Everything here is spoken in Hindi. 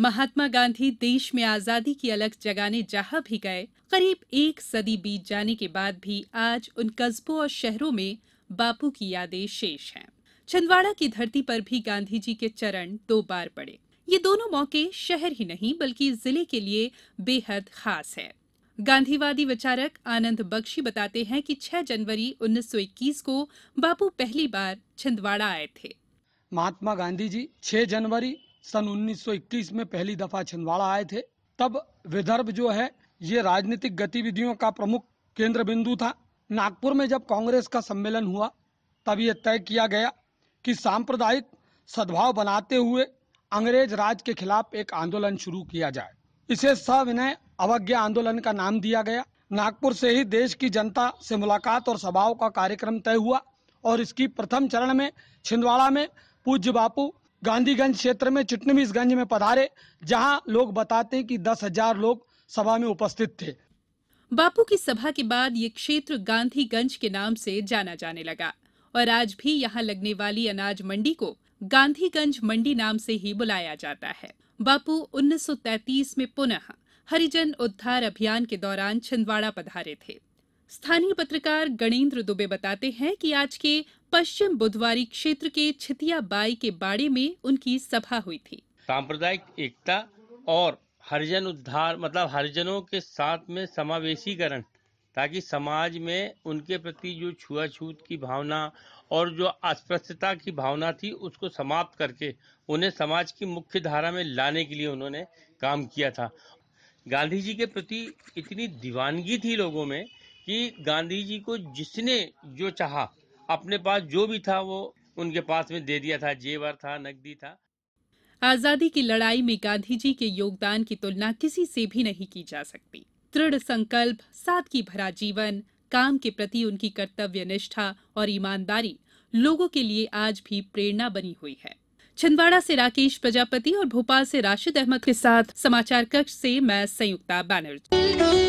महात्मा गांधी देश में आजादी की अलग जगाने जहां भी गए करीब एक सदी बीत जाने के बाद भी आज उन कस्बों और शहरों में बापू की यादें शेष हैं छिंदवाड़ा की धरती पर भी गांधी जी के चरण दो बार पड़े ये दोनों मौके शहर ही नहीं बल्कि जिले के लिए बेहद खास है गांधीवादी विचारक आनंद बख्शी बताते हैं कि 6 जनवरी 1921 को बापू पहली बार छिंदवाड़ा आए थे महात्मा गांधी जी 6 जनवरी सन 1921 में पहली दफा छिंदवाड़ा आए थे तब विदर्भ जो है ये राजनीतिक गतिविधियों का प्रमुख केंद्र बिंदु था नागपुर में जब कांग्रेस का सम्मेलन हुआ तब ये तय किया गया कि सांप्रदायिक सद्भाव बनाते हुए अंग्रेज राज के खिलाफ एक आंदोलन शुरू किया जाए इसे सविनय अवज्ञा आंदोलन का नाम दिया गया नागपुर से ही देश की जनता से मुलाकात और सभाओं का कार्यक्रम तय हुआ और इसकी प्रथम चरण में छिंदवाड़ा में पूज्य बापू गांधीगंज क्षेत्र में चिटनवीसगंज में पधारे जहां लोग बताते हैं कि दस हजार लोग सभा में उपस्थित थे बापू की सभा के बाद ये क्षेत्र गांधीगंज के नाम से जाना जाने लगा और आज भी यहाँ लगने वाली अनाज मंडी को गांधीगंज मंडी नाम से ही बुलाया जाता है बापू 1933 में पुनः हरिजन उद्धार अभियान के दौरान छिंदवाड़ा पधारे थे स्थानीय पत्रकार गणेन्द्र दुबे बताते हैं कि आज के पश्चिम बुधवारी क्षेत्र के छितिया बाई के बाड़े में उनकी सभा हुई थी सांप्रदायिक एकता और हरिजन उद्धार मतलब हरिजनों के साथ में समावेशीकरण ताकि समाज में उनके प्रति जो छुआछूत की भावना और जो अस्पृश्यता की भावना थी उसको समाप्त करके उन्हें समाज की मुख्य धारा में लाने के लिए उन्होंने काम किया था गांधी जी के प्रति इतनी दीवानगी थी लोगों में कि गांधी जी को जिसने जो चाहा अपने पास जो भी था वो उनके पास में दे दिया था जेवर था नकदी था आजादी की लड़ाई में गांधी जी के योगदान की तुलना किसी से भी नहीं की जा सकती दृढ़ संकल्प सादगी भरा जीवन काम के प्रति उनकी कर्तव्य निष्ठा और ईमानदारी लोगों के लिए आज भी प्रेरणा बनी हुई है छिंदवाड़ा से राकेश प्रजापति और भोपाल से राशिद अहमद के साथ समाचार कक्ष से मैं संयुक्ता बैनर्जी